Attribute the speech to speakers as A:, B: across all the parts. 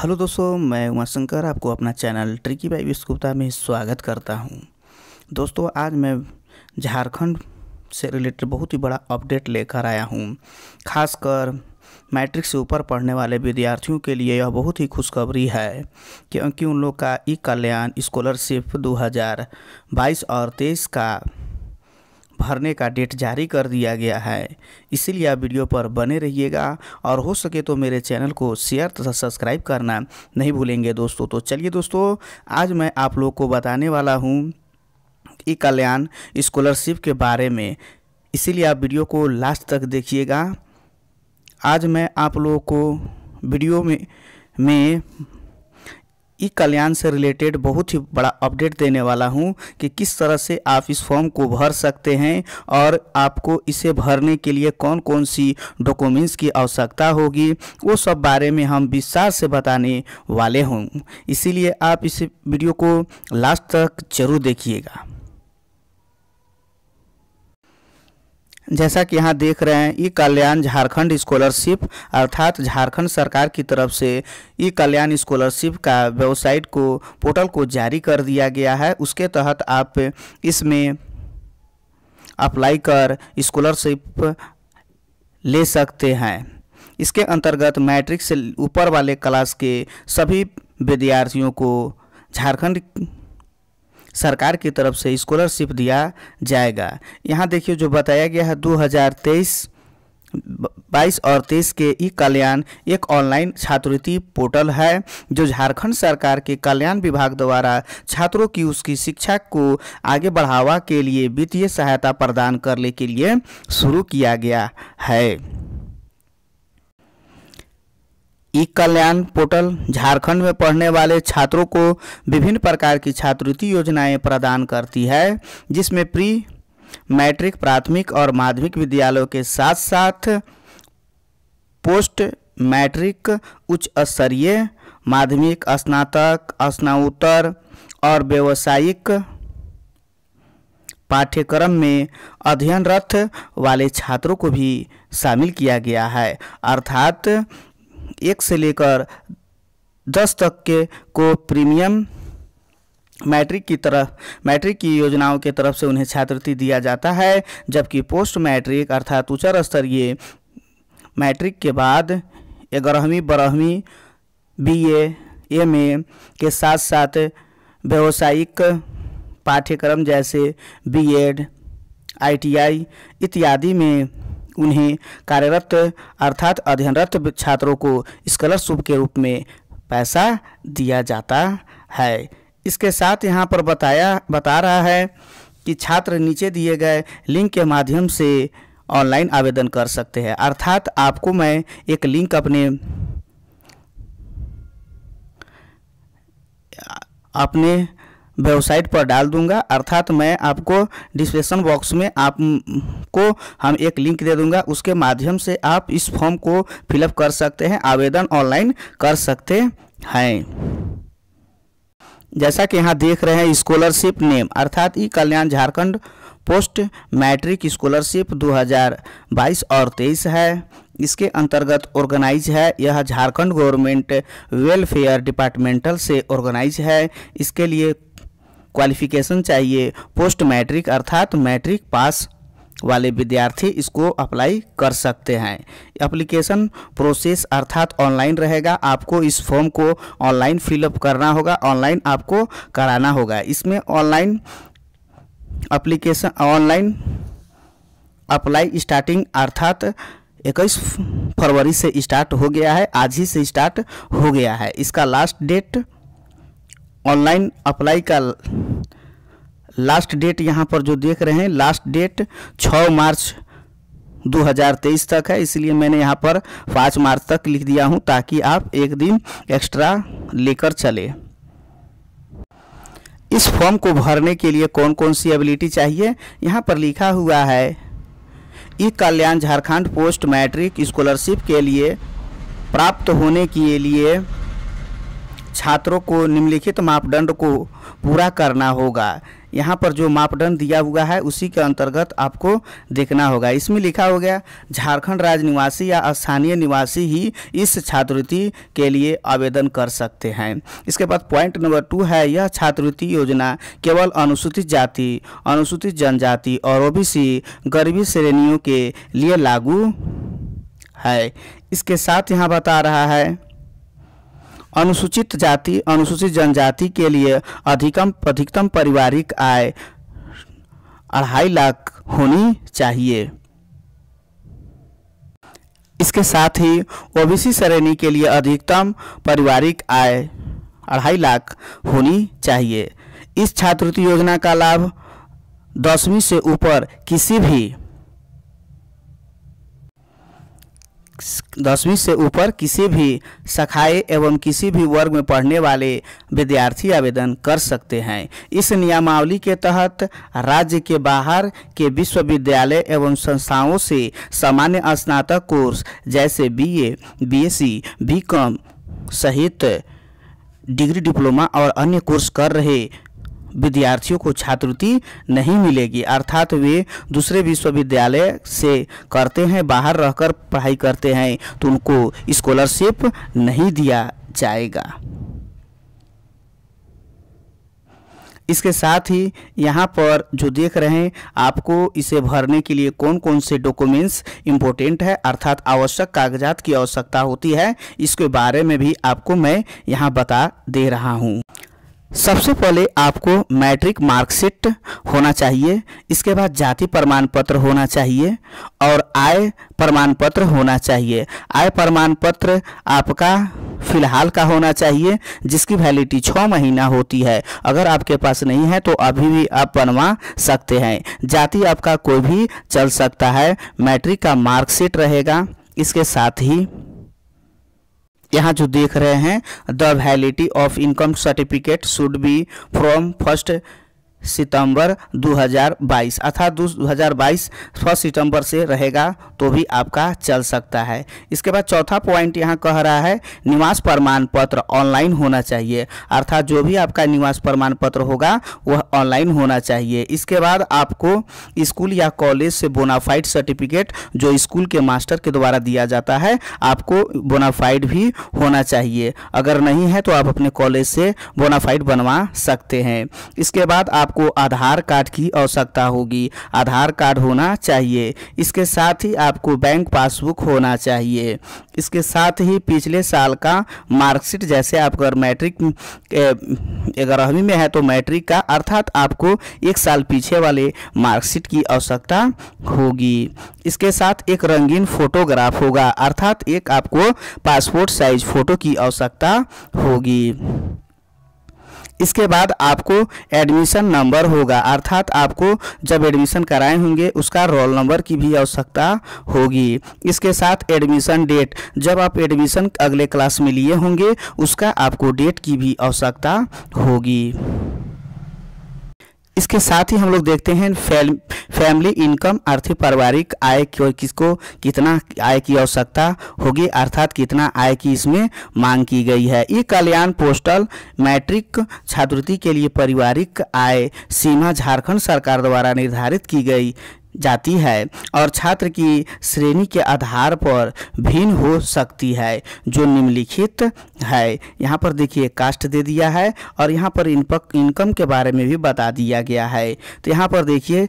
A: hello दोस्तों मैं उमाशंकर आपको अपना चैनल ट्रिकी बाई विश्व गुप्ता में स्वागत करता हूं दोस्तों आज मैं झारखंड से रिलेटेड बहुत ही बड़ा अपडेट लेकर आया हूं खासकर मैट्रिक से ऊपर पढ़ने वाले विद्यार्थियों के लिए यह बहुत ही खुशखबरी है क्योंकि उन लोग का ई कल्याण स्कॉलरशिप दो और तेईस का भरने का डेट जारी कर दिया गया है इसीलिए आप वीडियो पर बने रहिएगा और हो सके तो मेरे चैनल को शेयर तथा सब्सक्राइब करना नहीं भूलेंगे दोस्तों तो चलिए दोस्तों आज मैं आप लोग को बताने वाला हूँ ई कल्याण स्कॉलरशिप के बारे में इसीलिए आप वीडियो को लास्ट तक देखिएगा आज मैं आप लोगों को वीडियो में में ई कल्याण से रिलेटेड बहुत ही बड़ा अपडेट देने वाला हूँ कि किस तरह से आप इस फॉर्म को भर सकते हैं और आपको इसे भरने के लिए कौन कौन सी डॉक्यूमेंट्स की आवश्यकता होगी वो सब बारे में हम विस्तार से बताने वाले हों इसीलिए आप इस वीडियो को लास्ट तक जरूर देखिएगा जैसा कि यहाँ देख रहे हैं ई कल्याण झारखंड स्कॉलरशिप अर्थात झारखंड सरकार की तरफ से ई कल्याण स्कॉलरशिप का वेबसाइट को पोर्टल को जारी कर दिया गया है उसके तहत आप इसमें अप्लाई कर स्कॉलरशिप ले सकते हैं इसके अंतर्गत मैट्रिक से ऊपर वाले क्लास के सभी विद्यार्थियों को झारखंड सरकार की तरफ से स्कॉलरशिप दिया जाएगा यहाँ देखिए जो बताया गया है 2023 बाईस और तेईस के ई कल्याण एक ऑनलाइन छात्रवृत्ति पोर्टल है जो झारखंड सरकार के कल्याण विभाग द्वारा छात्रों की उसकी शिक्षा को आगे बढ़ावा के लिए वित्तीय सहायता प्रदान करने के लिए शुरू किया गया है ई कल्याण पोर्टल झारखंड में पढ़ने वाले छात्रों को विभिन्न प्रकार की छात्रवृत्ति योजनाएं प्रदान करती है जिसमें प्री मैट्रिक प्राथमिक और माध्यमिक विद्यालयों के साथ साथ पोस्ट मैट्रिक उच्च स्तरीय माध्यमिक स्नातक स्नातोत्तर और व्यावसायिक पाठ्यक्रम में अध्ययनरत वाले छात्रों को भी शामिल किया गया है अर्थात एक से लेकर दस तक के को प्रीमियम मैट्रिक की तरफ मैट्रिक की योजनाओं के तरफ से उन्हें छात्रवृत्ति दिया जाता है जबकि पोस्ट मैट्रिक अर्थात उच्च स्तरीय मैट्रिक के बाद ग्यारहवीं बारहवीं बीए, एमए के साथ साथ व्यावसायिक पाठ्यक्रम जैसे बीएड, आईटीआई इत्यादि में उन्हें कार्यरत अर्थात अध्ययनरत छात्रों को स्कॉलरशिप के रूप में पैसा दिया जाता है इसके साथ यहाँ पर बताया बता रहा है कि छात्र नीचे दिए गए लिंक के माध्यम से ऑनलाइन आवेदन कर सकते हैं अर्थात आपको मैं एक लिंक अपने अपने वेबसाइट पर डाल दूंगा अर्थात मैं आपको डिस्क्रिप्शन बॉक्स में आपको हम एक लिंक दे दूंगा उसके माध्यम से आप इस फॉर्म को फिलअप कर सकते हैं आवेदन ऑनलाइन कर सकते हैं जैसा कि यहाँ देख रहे हैं स्कॉलरशिप नेम अर्थात e Kalyan Jharkhand post matric scholarship 2022 और 23 है इसके अंतर्गत ऑर्गेनाइज है यह झारखंड गवर्नमेंट वेलफेयर डिपार्टमेंटल से ऑर्गेनाइज है इसके लिए क्वालिफिकेशन चाहिए पोस्ट मैट्रिक अर्थात मैट्रिक पास वाले विद्यार्थी इसको अप्लाई कर सकते हैं एप्लीकेशन प्रोसेस अर्थात ऑनलाइन रहेगा आपको इस फॉर्म को ऑनलाइन फिलअप करना होगा ऑनलाइन आपको कराना होगा इसमें online application online apply starting अर्थात इक्कीस फरवरी से स्टार्ट हो गया है आज ही से स्टार्ट हो गया है इसका लास्ट डेट ऑनलाइन अप्लाई का लास्ट डेट यहाँ पर जो देख रहे हैं लास्ट डेट 6 मार्च 2023 तक है इसलिए मैंने यहाँ पर 5 मार्च तक लिख दिया हूँ ताकि आप एक दिन एक्स्ट्रा लेकर चले इस फॉर्म को भरने के लिए कौन कौन सी एबिलिटी चाहिए यहाँ पर लिखा हुआ है e Kalyan Jharkhand post matric scholarship के लिए प्राप्त होने के लिए छात्रों को निम्नलिखित मापदंड को पूरा करना होगा यहाँ पर जो मापदंड दिया हुआ है उसी के अंतर्गत आपको देखना होगा इसमें लिखा हो गया झारखंड राज्य निवासी या स्थानीय निवासी ही इस छात्रवृत्ति के लिए आवेदन कर सकते हैं इसके बाद पॉइंट नंबर टू है यह छात्रवृत्ति योजना केवल अनुसूचित जाति अनुसूचित जनजाति और ओबीसी गरीबी श्रेणियों के लिए लागू है इसके साथ यहाँ बता रहा है अनुसूचित जाति अनुसूचित जनजाति के लिए अधिकम अधिकतम पारिवारिक आय अढ़ाई लाख होनी चाहिए इसके साथ ही ओबीसी श्रेणी के लिए अधिकतम पारिवारिक आय अढ़ाई लाख होनी चाहिए इस छात्रवृत्ति योजना का लाभ दसवीं से ऊपर किसी भी दसवीं से ऊपर किसी भी शाखाए एवं किसी भी वर्ग में पढ़ने वाले विद्यार्थी आवेदन कर सकते हैं इस नियमावली के तहत राज्य के बाहर के विश्वविद्यालय एवं संस्थाओं से सामान्य स्नातक कोर्स जैसे बीए, बीएससी, बीकॉम सहित डिग्री डिप्लोमा और अन्य कोर्स कर रहे विद्यार्थियों को छात्रवृत्ति नहीं मिलेगी अर्थात वे दूसरे विश्वविद्यालय से करते हैं बाहर रहकर पढ़ाई करते हैं तो उनको स्कॉलरशिप नहीं दिया जाएगा इसके साथ ही यहाँ पर जो देख रहे हैं आपको इसे भरने के लिए कौन कौन से डॉक्यूमेंट्स इम्पोर्टेंट है अर्थात आवश्यक कागजात की आवश्यकता होती है इसके बारे में भी आपको मैं यहाँ बता दे रहा हूँ सबसे पहले आपको मैट्रिक मार्कशीट होना चाहिए इसके बाद जाति प्रमाण पत्र होना चाहिए और आय प्रमाण पत्र होना चाहिए आय प्रमाण पत्र आपका फिलहाल का होना चाहिए जिसकी वैलिडिटी छः महीना होती है अगर आपके पास नहीं है तो अभी भी आप बनवा सकते हैं जाति आपका कोई भी चल सकता है मैट्रिक का मार्कशीट रहेगा इसके साथ ही यहाँ जो देख रहे हैं the validity of income certificate should be from first सितंबर 2022 अर्थात 2022 फर्स्ट सितंबर से रहेगा तो भी आपका चल सकता है इसके बाद चौथा पॉइंट यहाँ कह रहा है निवास प्रमाण पत्र ऑनलाइन होना चाहिए अर्थात जो भी आपका निवास प्रमाण पत्र होगा वह ऑनलाइन होना चाहिए इसके बाद आपको स्कूल या कॉलेज से बोनाफाइड सर्टिफिकेट जो स्कूल के मास्टर के द्वारा दिया जाता है आपको बोनाफाइड भी होना चाहिए अगर नहीं है तो आप अपने कॉलेज से बोनाफाइड बनवा सकते हैं इसके बाद आप आपको आधार कार्ड की आवश्यकता होगी आधार कार्ड होना चाहिए इसके साथ ही आपको बैंक पासबुक होना चाहिए इसके साथ ही पिछले साल का मार्कशीट जैसे आप अगर मैट्रिक ग्यारहवीं में है तो मैट्रिक का अर्थात आपको एक साल पीछे वाले मार्कशीट की आवश्यकता होगी इसके साथ एक रंगीन फोटोग्राफ होगा अर्थात एक आपको पासपोर्ट साइज फ़ोटो की आवश्यकता होगी इसके बाद आपको एडमिशन नंबर होगा अर्थात आपको जब एडमिशन कराए होंगे उसका रोल नंबर की भी आवश्यकता होगी इसके साथ एडमिशन डेट जब आप एडमिशन अगले क्लास में लिए होंगे उसका आपको डेट की भी आवश्यकता होगी इसके साथ ही हम लोग देखते हैं फैमिली इनकम अर्थी पारिवारिक आय किसको कितना आय की आवश्यकता होगी अर्थात कितना आय की इसमें मांग की गई है ई कल्याण पोस्टल मैट्रिक छात्रवृत्ति के लिए पारिवारिक आय सीमा झारखंड सरकार द्वारा निर्धारित की गई जाती है और छात्र की श्रेणी के आधार पर भिन्न हो सकती है जो निम्नलिखित है यहाँ पर देखिए कास्ट दे दिया है और यहाँ पर इनकम के बारे में भी बता दिया गया है तो यहाँ पर देखिए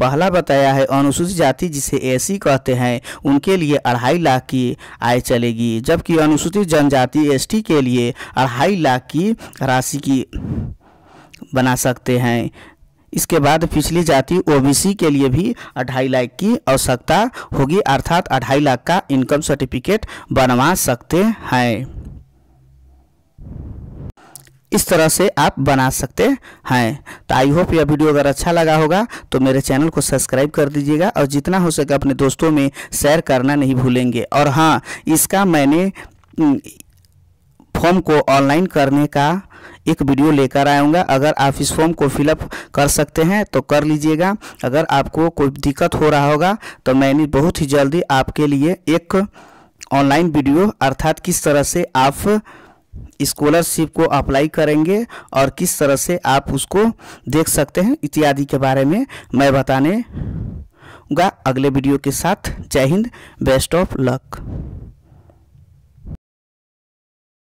A: पहला बताया है अनुसूचित जाति जिसे एसी कहते हैं उनके लिए अढ़ाई लाख की आय चलेगी जबकि अनुसूचित जनजाति एसटी के लिए अढ़ाई लाख की राशि की बना सकते हैं इसके बाद पिछली जाति ओबीसी के लिए भी अढ़ाई लाख की आवश्यकता होगी अर्थात अढ़ाई लाख का इनकम सर्टिफिकेट बनवा सकते हैं इस तरह से आप बना सकते हैं तो आई होप यह वीडियो अगर अच्छा लगा होगा तो मेरे चैनल को सब्सक्राइब कर दीजिएगा और जितना हो सके अपने दोस्तों में शेयर करना नहीं भूलेंगे और हाँ इसका मैंने फॉर्म हम्म, को ऑनलाइन करने का एक वीडियो लेकर आऊँगा अगर आप इस फॉर्म को फिलअप कर सकते हैं तो कर लीजिएगा अगर आपको कोई दिक्कत हो रहा होगा तो मैंने बहुत ही जल्दी आपके लिए एक ऑनलाइन वीडियो अर्थात किस तरह से आप स्कॉलरशिप को अप्लाई करेंगे और किस तरह से आप उसको देख सकते हैं इत्यादि के बारे में मैं बताने अगले वीडियो के साथ जय हिंद बेस्ट ऑफ लक